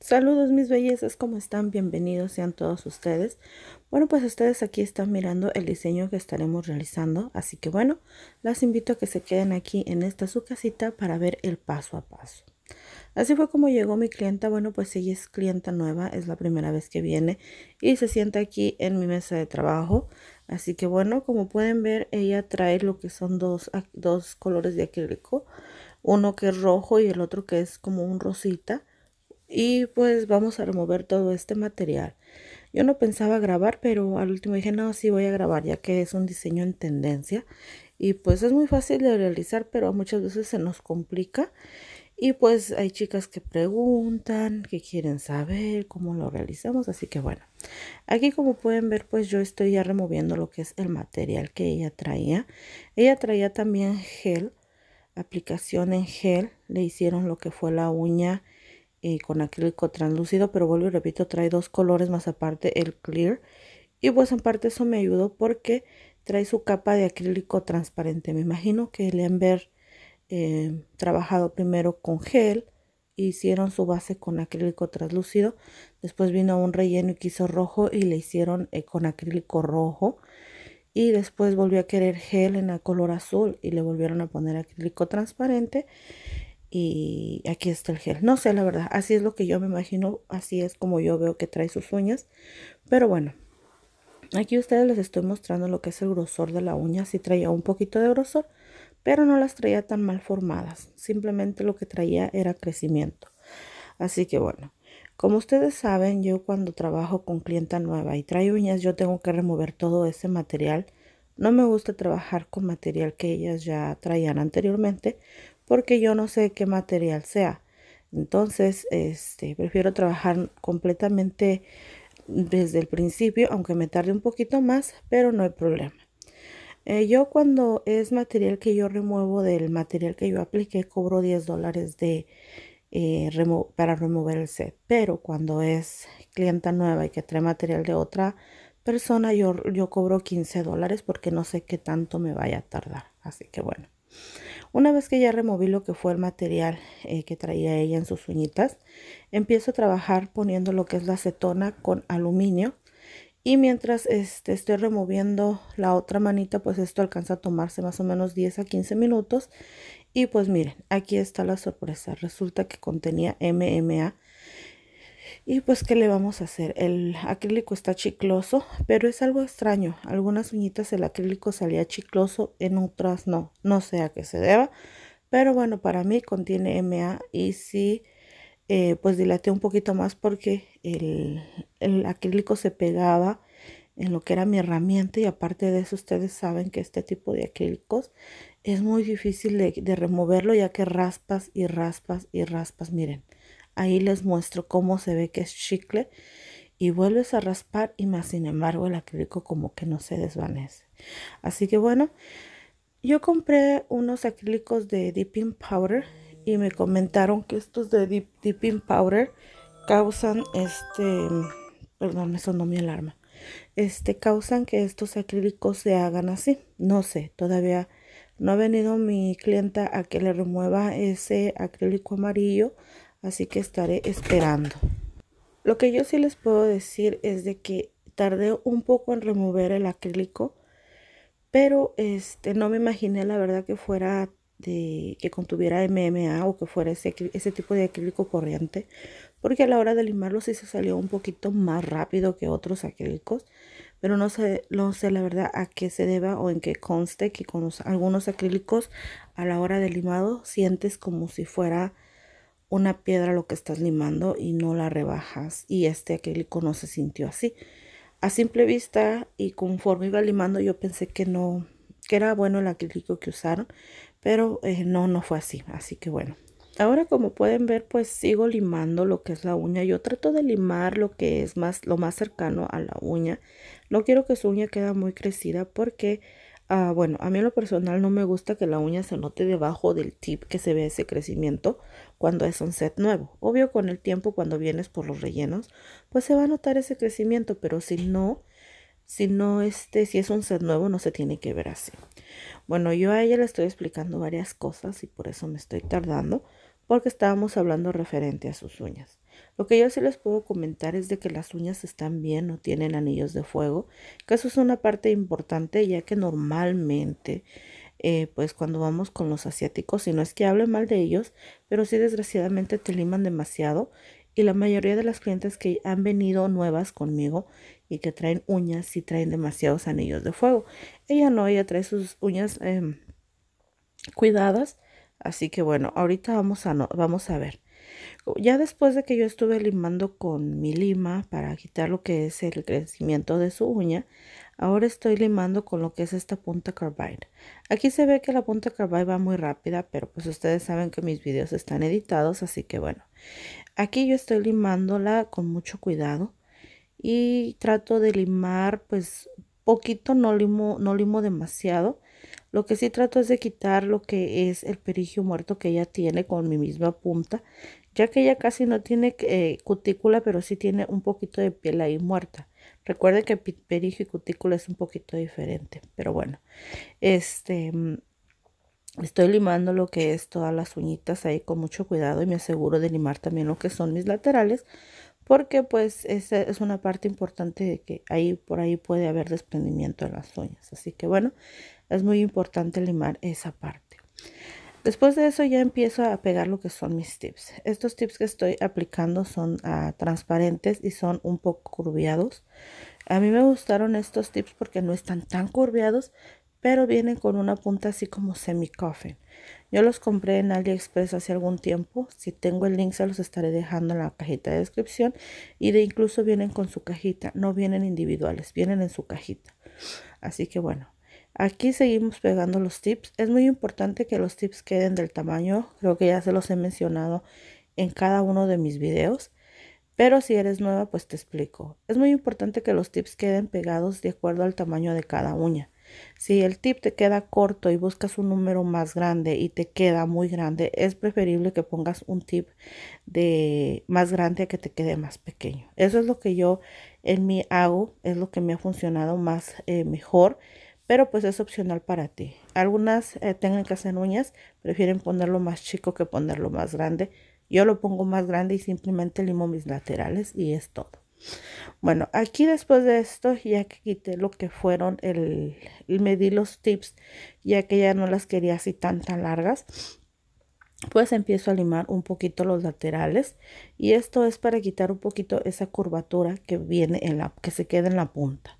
Saludos mis bellezas, ¿cómo están? Bienvenidos sean todos ustedes. Bueno, pues ustedes aquí están mirando el diseño que estaremos realizando, así que bueno, las invito a que se queden aquí en esta su casita para ver el paso a paso. Así fue como llegó mi clienta. Bueno, pues ella es clienta nueva, es la primera vez que viene y se sienta aquí en mi mesa de trabajo. Así que bueno, como pueden ver, ella trae lo que son dos, dos colores de acrílico. Uno que es rojo y el otro que es como un rosita. Y pues vamos a remover todo este material. Yo no pensaba grabar, pero al último dije, no, sí voy a grabar, ya que es un diseño en tendencia. Y pues es muy fácil de realizar, pero muchas veces se nos complica. Y pues hay chicas que preguntan, que quieren saber cómo lo realizamos, así que bueno. Aquí como pueden ver, pues yo estoy ya removiendo lo que es el material que ella traía. Ella traía también gel, aplicación en gel. Le hicieron lo que fue la uña eh, con acrílico translúcido, pero vuelvo y repito, trae dos colores más aparte el clear. Y pues en parte eso me ayudó porque trae su capa de acrílico transparente. Me imagino que le han ver eh, trabajado primero con gel, hicieron su base con acrílico translúcido, después vino un relleno y quiso rojo y le hicieron eh, con acrílico rojo y después volvió a querer gel en el color azul y le volvieron a poner acrílico transparente y aquí está el gel. No sé, la verdad, así es lo que yo me imagino, así es como yo veo que trae sus uñas, pero bueno. Aquí ustedes les estoy mostrando lo que es el grosor de la uña, si traía un poquito de grosor, pero no las traía tan mal formadas, simplemente lo que traía era crecimiento. Así que bueno, como ustedes saben, yo cuando trabajo con clienta nueva y trae uñas, yo tengo que remover todo ese material. No me gusta trabajar con material que ellas ya traían anteriormente porque yo no sé qué material sea. Entonces, este, prefiero trabajar completamente desde el principio, aunque me tarde un poquito más, pero no hay problema. Eh, yo cuando es material que yo remuevo del material que yo apliqué, cobro 10 dólares eh, para remover el set. Pero cuando es clienta nueva y que trae material de otra persona, yo, cobro 15 dólares porque no sé qué tanto me vaya a tardar. Así que bueno. Una vez que ya removí lo que fue el material eh, que traía ella en sus uñitas, empiezo a trabajar poniendo lo que es la acetona con aluminio y mientras este, estoy removiendo la otra manita, pues esto alcanza a tomarse más o menos 10 a 15 minutos. Y pues miren, aquí está la sorpresa. Resulta que contenía MMA. Y pues, ¿qué le vamos a hacer? El acrílico está chicloso, pero es algo extraño. Algunas uñitas el acrílico salía chicloso, en otras no. No sé a qué se deba. Pero bueno, para mí contiene MA y sí... Si eh, pues dilaté un poquito más porque el, acrílico se pegaba en lo que era mi herramienta y aparte de eso ustedes saben que este tipo de acrílicos es muy difícil de, de, removerlo ya que raspas y raspas y raspas. Miren, ahí les muestro cómo se ve que es chicle y vuelves a raspar y más sin embargo el acrílico como que no se desvanece. Así que bueno, yo compré unos acrílicos de Dipping Powder y me comentaron que estos de Deep, Powder causan este, perdón, me sonó mi alarma, este, causan que estos acrílicos se hagan así. No sé, todavía no ha venido mi clienta a que le remueva ese acrílico amarillo, así que estaré esperando. Lo que yo sí les puedo decir es de que tardé un poco en remover el acrílico, pero este no me imaginé la verdad que fuera de, que contuviera MMA o que fuera ese, ese tipo de acrílico corriente, porque a la hora de limarlo sí se salió un poquito más rápido que otros acrílicos, pero no sé, no sé la verdad a qué se deba o en qué conste que con algunos acrílicos a la hora de limado sientes como si fuera una piedra lo que estás limando y no la rebajas y este acrílico no se sintió así. A simple vista y conforme iba limando yo pensé que no, que era bueno el acrílico que usaron, pero eh, no, no fue así, así que bueno. Ahora como pueden ver pues sigo limando lo que es la uña, yo trato de limar lo que es más, lo más cercano a la uña, no quiero que su uña quede muy crecida porque ah, bueno, a mí en lo personal no me gusta que la uña se note debajo del tip que se ve ese crecimiento cuando es un set nuevo, obvio con el tiempo cuando vienes por los rellenos pues se va a notar ese crecimiento pero si no si no este, si es un set nuevo, no se tiene que ver así. Bueno, yo a ella le estoy explicando varias cosas y por eso me estoy tardando, porque estábamos hablando referente a sus uñas. Lo que yo sí les puedo comentar es de que las uñas están bien, no tienen anillos de fuego, que eso es una parte importante, ya que normalmente, eh, pues cuando vamos con los asiáticos, y no es que hable mal de ellos, pero sí desgraciadamente te liman demasiado y la mayoría de las clientes que han venido nuevas conmigo y que traen uñas y traen demasiados anillos de fuego. Ella no, ella trae sus uñas em, cuidadas. Así que bueno, ahorita vamos a, no, vamos a ver. Ya después de que yo estuve limando con mi lima para quitar lo que es el crecimiento de su uña, ahora estoy limando con lo que es esta punta carbide. Aquí se ve que la punta carbide va muy rápida, pero pues ustedes saben que mis videos están editados, así que bueno. Aquí yo estoy limándola con mucho cuidado y trato de limar pues poquito, no limo, no limo demasiado. Lo que sí trato es de quitar lo que es el perigio muerto que ella tiene con mi misma punta, ya que ella casi no tiene eh, cutícula, pero sí tiene un poquito de piel ahí muerta. Recuerde que perigio y cutícula es un poquito diferente, pero bueno, este, mm, Estoy limando lo que es todas las uñitas ahí con mucho cuidado y me aseguro de limar también lo que son mis laterales porque pues esa es una parte importante de que ahí por ahí puede haber desprendimiento de las uñas. Así que bueno, es muy importante limar esa parte. Después de eso ya empiezo a pegar lo que son mis tips. Estos tips que estoy aplicando son ah, transparentes y son un poco curviados. A mí me gustaron estos tips porque no están tan curviados, pero vienen con una punta así como semi-coffin. Yo los compré en AliExpress hace algún tiempo. Si tengo el link se los estaré dejando en la cajita de descripción. Y de incluso vienen con su cajita. No vienen individuales, vienen en su cajita. Así que bueno, aquí seguimos pegando los tips. Es muy importante que los tips queden del tamaño. Creo que ya se los he mencionado en cada uno de mis videos. Pero si eres nueva, pues te explico. Es muy importante que los tips queden pegados de acuerdo al tamaño de cada uña. Si el tip te queda corto y buscas un número más grande y te queda muy grande, es preferible que pongas un tip de más grande a que te quede más pequeño. Eso es lo que yo en mi hago, es lo que me ha funcionado más eh, mejor, pero pues es opcional para ti. Algunas técnicas eh, tengan que uñas, prefieren ponerlo más chico que ponerlo más grande. Yo lo pongo más grande y simplemente limo mis laterales y es todo. Bueno, aquí después de esto, ya que quité lo que fueron el, me di los tips, ya que ya no las quería así tan tan largas, pues empiezo a limar un poquito los laterales y esto es para quitar un poquito esa curvatura que viene en la que se queda en la punta.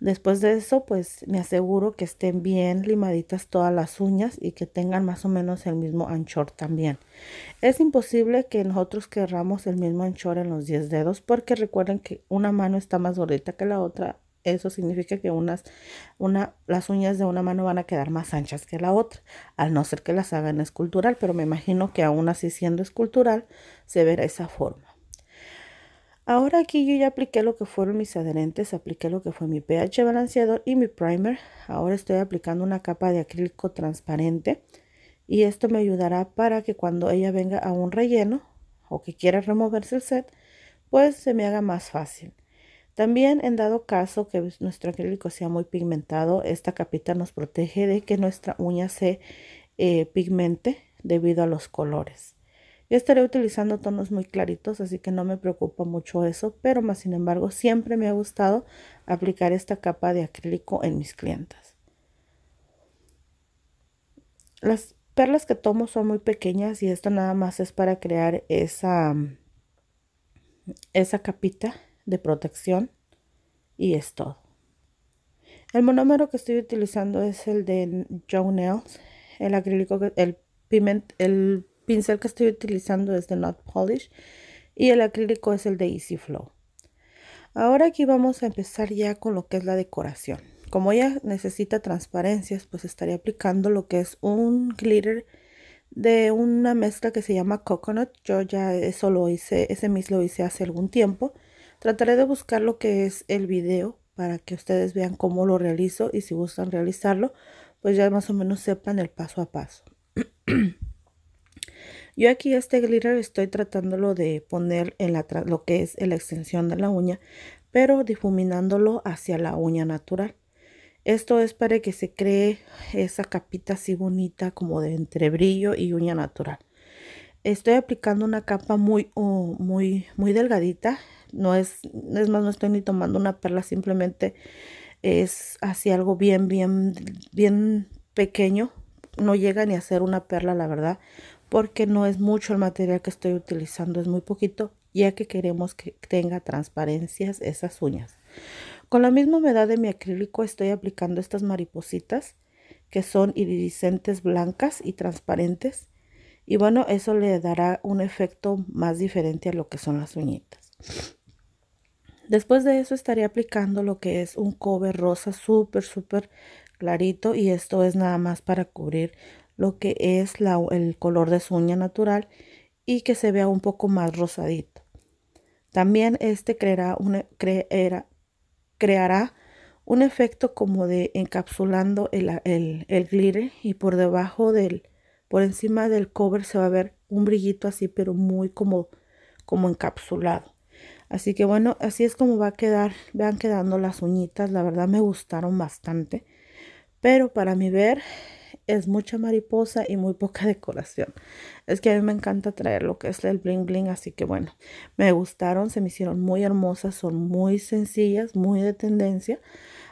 Después de eso, pues me aseguro que estén bien limaditas todas las uñas y que tengan más o menos el mismo anchor también. Es imposible que nosotros querramos el mismo anchor en los 10 dedos porque recuerden que una mano está más gordita que la otra. Eso significa que unas, una, las uñas de una mano van a quedar más anchas que la otra, al no ser que las hagan escultural, pero me imagino que aún así siendo escultural se verá esa forma. Ahora aquí yo ya apliqué lo que fueron mis adherentes, apliqué lo que fue mi pH balanceador y mi primer. Ahora estoy aplicando una capa de acrílico transparente y esto me ayudará para que cuando ella venga a un relleno o que quiera removerse el set, pues se me haga más fácil. También en dado caso que nuestro acrílico sea muy pigmentado, esta capita nos protege de que nuestra uña se eh, pigmente debido a los colores. Yo estaré utilizando tonos muy claritos, así que no me preocupa mucho eso, pero más sin embargo siempre me ha gustado aplicar esta capa de acrílico en mis clientas. Las perlas que tomo son muy pequeñas y esto nada más es para crear esa, esa capita de protección y es todo. El monómero que estoy utilizando es el de Joe Nails, el acrílico, el, piment, el pincel que estoy utilizando es de Not Polish y el acrílico es el de Easy Flow. Ahora aquí vamos a empezar ya con lo que es la decoración. Como ella necesita transparencias, pues estaré aplicando lo que es un glitter de una mezcla que se llama Coconut. Yo ya eso lo hice, ese mismo lo hice hace algún tiempo. Trataré de buscar lo que es el video para que ustedes vean cómo lo realizo y si gustan realizarlo, pues ya más o menos sepan el paso a paso. Yo aquí este glitter estoy tratándolo de poner en la, lo que es la extensión de la uña, pero difuminándolo hacia la uña natural. Esto es para que se cree esa capita así bonita como de entre brillo y uña natural. Estoy aplicando una capa muy, oh, muy, muy delgadita. No es, es más, no estoy ni tomando una perla, simplemente es así algo bien, bien, bien pequeño. No llega ni a ser una perla, la verdad porque no es mucho el material que estoy utilizando, es muy poquito, ya que queremos que tenga transparencias esas uñas. Con la misma humedad de mi acrílico estoy aplicando estas maripositas que son iridiscentes blancas y transparentes. Y bueno, eso le dará un efecto más diferente a lo que son las uñitas. Después de eso estaré aplicando lo que es un cover rosa súper, súper clarito y esto es nada más para cubrir lo que es la, el color de su uña natural y que se vea un poco más rosadito. También este creará, una, creará un efecto como de encapsulando el, el, el glitter y por debajo del, por encima del cover se va a ver un brillito así, pero muy como, como encapsulado. Así que bueno, así es como va a quedar, vean quedando las uñitas, la verdad me gustaron bastante. Pero para mi ver, es mucha mariposa y muy poca decoración. Es que a mí me encanta traer lo que es el bling bling, así que bueno, me gustaron, se me hicieron muy hermosas, son muy sencillas, muy de tendencia.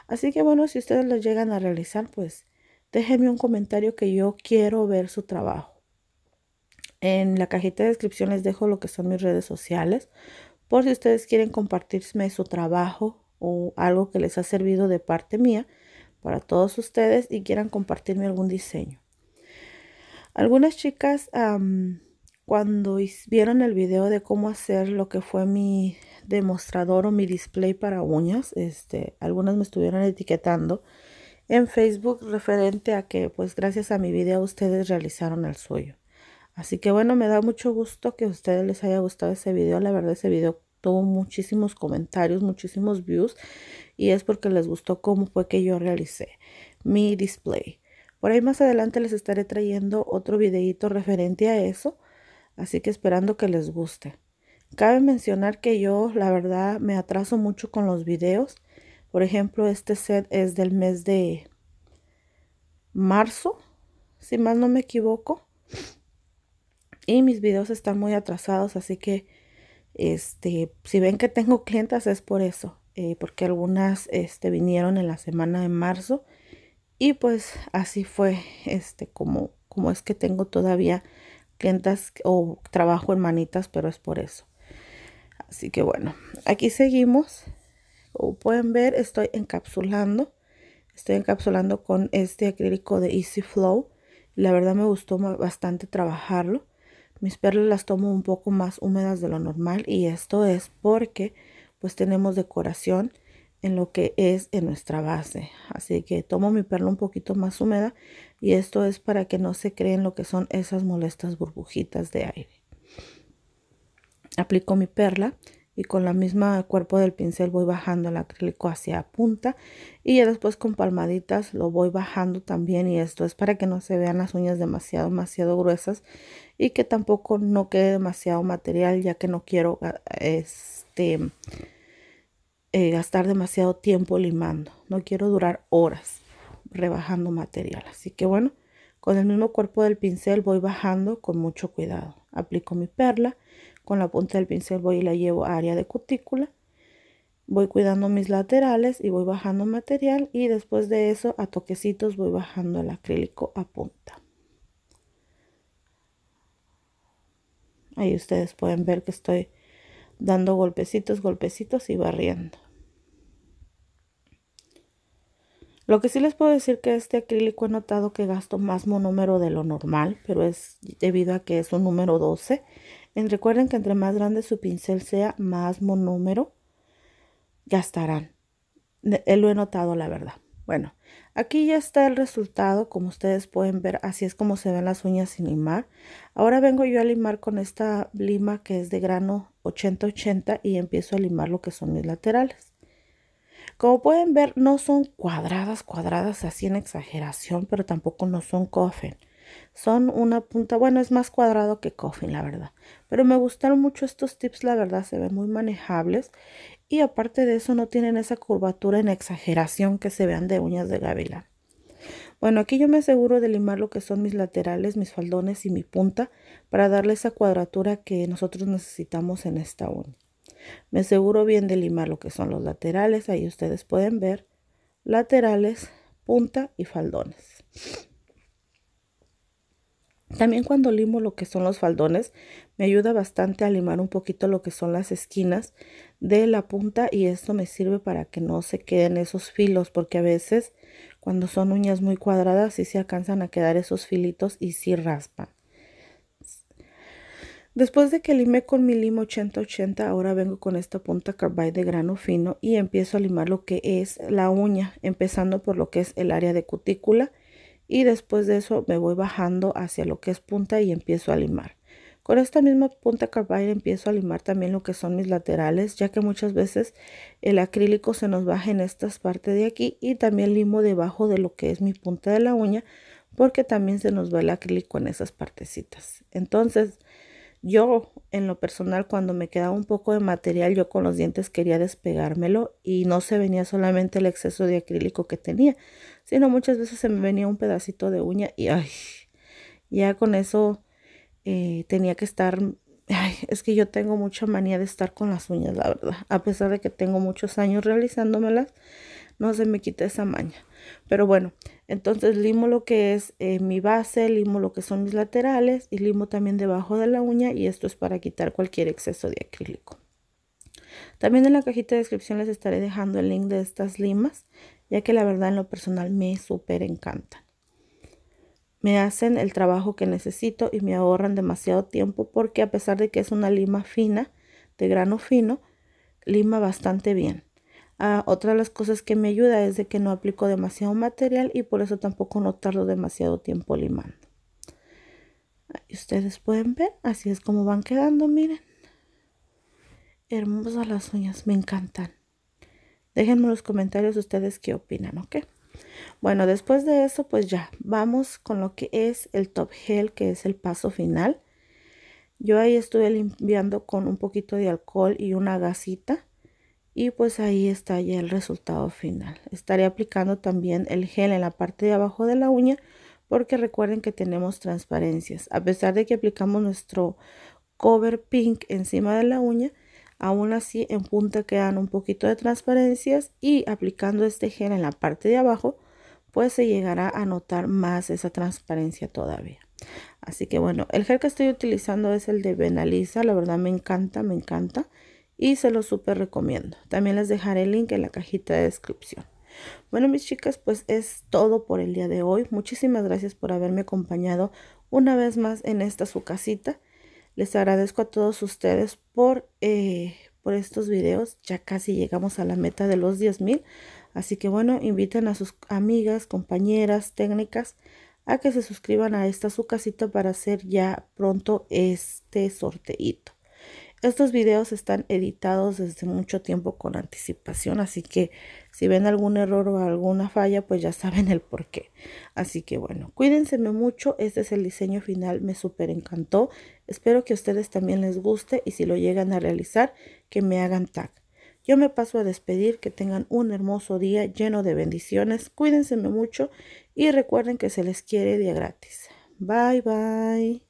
Así que bueno, si ustedes lo llegan a realizar, pues déjenme un comentario que yo quiero ver su trabajo. En la cajita de descripción les dejo lo que son mis redes sociales, por si ustedes quieren compartirme su trabajo o algo que les ha servido de parte mía para todos ustedes y quieran compartirme algún diseño. Algunas chicas cuando vieron el video de cómo hacer lo que fue mi demostrador o mi display para uñas, este, algunas me estuvieron etiquetando en Facebook referente a que pues gracias a mi video ustedes realizaron el suyo. Así que bueno, me da mucho gusto que a ustedes les haya gustado ese video. La verdad, ese video tuvo muchísimos comentarios, muchísimos views y es porque les gustó cómo fue que yo realicé mi display. Por ahí más adelante les estaré trayendo otro videito referente a eso, así que esperando que les guste. Cabe mencionar que yo la verdad me atraso mucho con los videos. Por ejemplo, este set es del mes de marzo, si mal no me equivoco. Y mis videos están muy atrasados, así que este, si ven que tengo clientas es por eso, eh, porque algunas este, vinieron en la semana de marzo y pues así fue este, como, como es que tengo todavía clientas o trabajo en manitas, pero es por eso. Así que bueno, aquí seguimos. Como pueden ver, estoy encapsulando. Estoy encapsulando con este acrílico de Easy Flow. La verdad me gustó bastante trabajarlo. Mis perlas las tomo un poco más húmedas de lo normal y esto es porque pues tenemos decoración en lo que es en nuestra base. Así que tomo mi perla un poquito más húmeda y esto es para que no se creen lo que son esas molestas burbujitas de aire. Aplico mi perla y con la misma cuerpo del pincel voy bajando el acrílico hacia punta y ya después con palmaditas lo voy bajando también y esto es para que no se vean las uñas demasiado demasiado gruesas y que tampoco no quede demasiado material ya que no quiero este eh, gastar demasiado tiempo limando no quiero durar horas rebajando material así que bueno con el mismo cuerpo del pincel voy bajando con mucho cuidado aplico mi perla con la punta del pincel voy y la llevo a área de cutícula. Voy cuidando mis laterales y voy bajando material y después de eso a toquecitos voy bajando el acrílico a punta. Ahí ustedes pueden ver que estoy dando golpecitos, golpecitos y barriendo. Lo que sí les puedo decir que este acrílico he notado que gasto más monómero de lo normal, pero es debido a que es un número 12 recuerden que entre más grande su pincel sea, más monómero gastarán. Eh, lo he notado, la verdad. Bueno, aquí ya está el resultado, como ustedes pueden ver, así es como se ven las uñas sin limar. Ahora vengo yo a limar con esta lima que es de grano 80-80 y empiezo a limar lo que son mis laterales. Como pueden ver, no son cuadradas, cuadradas así en exageración, pero tampoco no son coffin. Son una punta, bueno, es más cuadrado que Coffin, la verdad. Pero me gustaron mucho estos tips, la verdad, se ven muy manejables. Y aparte de eso, no tienen esa curvatura en exageración que se vean de uñas de gavilán. Bueno, aquí yo me aseguro de limar lo que son mis laterales, mis faldones y mi punta para darle esa cuadratura que nosotros necesitamos en esta uña. Me aseguro bien de limar lo que son los laterales, ahí ustedes pueden ver laterales, punta y faldones. También cuando limo lo que son los faldones, me ayuda bastante a limar un poquito lo que son las esquinas de la punta y esto me sirve para que no se queden esos filos porque a veces cuando son uñas muy cuadradas sí se alcanzan a quedar esos filitos y sí raspan. Después de que limé con mi limo 8080, ahora vengo con esta punta carbide de grano fino y empiezo a limar lo que es la uña, empezando por lo que es el área de cutícula y después de eso me voy bajando hacia lo que es punta y empiezo a limar. Con esta misma punta carbide empiezo a limar también lo que son mis laterales, ya que muchas veces el acrílico se nos baja en estas partes de aquí y también limo debajo de lo que es mi punta de la uña porque también se nos va el acrílico en esas partecitas. Entonces, yo, en lo personal, cuando me quedaba un poco de material, yo con los dientes quería despegármelo y no se venía solamente el exceso de acrílico que tenía, sino muchas veces se me venía un pedacito de uña y ay, ya con eso eh, tenía que estar, es que yo tengo mucha manía de estar con las uñas, la verdad, a pesar de que tengo muchos años realizándomelas, no se me quita esa maña. Pero bueno, entonces limo lo que es eh, mi base, limo lo que son mis laterales y limo también debajo de la uña y esto es para quitar cualquier exceso de acrílico. También en la cajita de descripción les estaré dejando el link de estas limas, ya que la verdad en lo personal me súper encantan. Me hacen el trabajo que necesito y me ahorran demasiado tiempo porque a pesar de que es una lima fina, de grano fino, lima bastante bien. Ah, otra de las cosas que me ayuda es de que no aplico demasiado material y por eso tampoco no tardo demasiado tiempo limando. Ah, ustedes pueden ver, así es como van quedando, miren. Hermosas las uñas, me encantan. Déjenme en los comentarios ustedes qué opinan, ¿ok? Bueno, después de eso, pues ya, vamos con lo que es el top gel, que es el paso final. Yo ahí estuve limpiando con un poquito de alcohol y una gasita y pues ahí está ya el resultado final. Estaré aplicando también el gel en la parte de abajo de la uña porque recuerden que tenemos transparencias. A pesar de que aplicamos nuestro cover pink encima de la uña, aún así en punta quedan un poquito de transparencias y aplicando este gel en la parte de abajo pues se llegará a notar más esa transparencia todavía. Así que bueno, el gel que estoy utilizando es el de Benaliza, la verdad me encanta, me encanta y se lo súper recomiendo. También les dejaré el link en la cajita de descripción. Bueno, mis chicas, pues es todo por el día de hoy. Muchísimas gracias por haberme acompañado una vez más en esta su casita. Les agradezco a todos ustedes por, eh, por estos videos. Ya casi llegamos a la meta de los 10.000. Así que bueno, inviten a sus amigas, compañeras, técnicas a que se suscriban a esta su casita para hacer ya pronto este sorteito. Estos videos están editados desde mucho tiempo con anticipación, así que si ven algún error o alguna falla, pues ya saben el por qué. Así que bueno, cuídense mucho, este es el diseño final, me súper encantó. Espero que a ustedes también les guste y si lo llegan a realizar, que me hagan tag. Yo me paso a despedir, que tengan un hermoso día lleno de bendiciones, Cuídense mucho y recuerden que se les quiere día gratis. Bye bye.